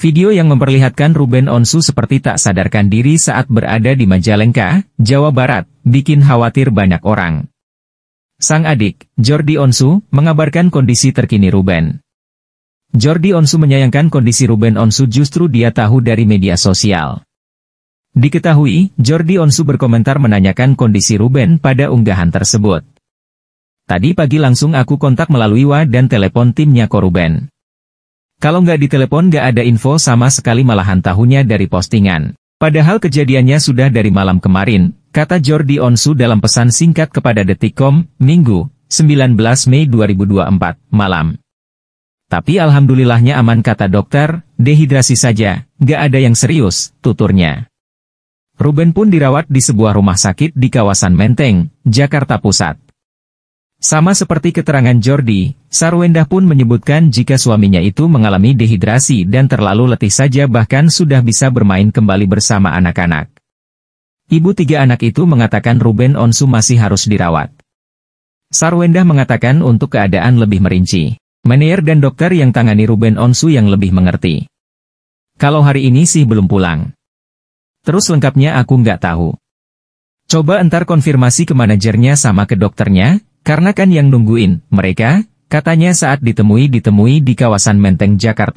Video yang memperlihatkan Ruben Onsu seperti tak sadarkan diri saat berada di Majalengka, Jawa Barat, bikin khawatir banyak orang. Sang adik, Jordi Onsu, mengabarkan kondisi terkini Ruben. Jordi Onsu menyayangkan kondisi Ruben Onsu justru dia tahu dari media sosial. Diketahui, Jordi Onsu berkomentar menanyakan kondisi Ruben pada unggahan tersebut. Tadi pagi langsung aku kontak melalui WA dan telepon timnya Koruben. Kalau nggak ditelepon nggak ada info sama sekali malahan tahunya dari postingan. Padahal kejadiannya sudah dari malam kemarin, kata Jordi Onsu dalam pesan singkat kepada Detikom, Minggu, 19 Mei 2024, malam. Tapi alhamdulillahnya aman kata dokter, dehidrasi saja, nggak ada yang serius, tuturnya. Ruben pun dirawat di sebuah rumah sakit di kawasan Menteng, Jakarta Pusat. Sama seperti keterangan Jordi, Sarwendah pun menyebutkan jika suaminya itu mengalami dehidrasi dan terlalu letih saja bahkan sudah bisa bermain kembali bersama anak-anak. Ibu tiga anak itu mengatakan Ruben Onsu masih harus dirawat. Sarwendah mengatakan untuk keadaan lebih merinci. Menier dan dokter yang tangani Ruben Onsu yang lebih mengerti. Kalau hari ini sih belum pulang. Terus lengkapnya aku nggak tahu. Coba entar konfirmasi ke manajernya sama ke dokternya, karena kan yang nungguin, mereka, katanya saat ditemui-ditemui di kawasan Menteng Jakarta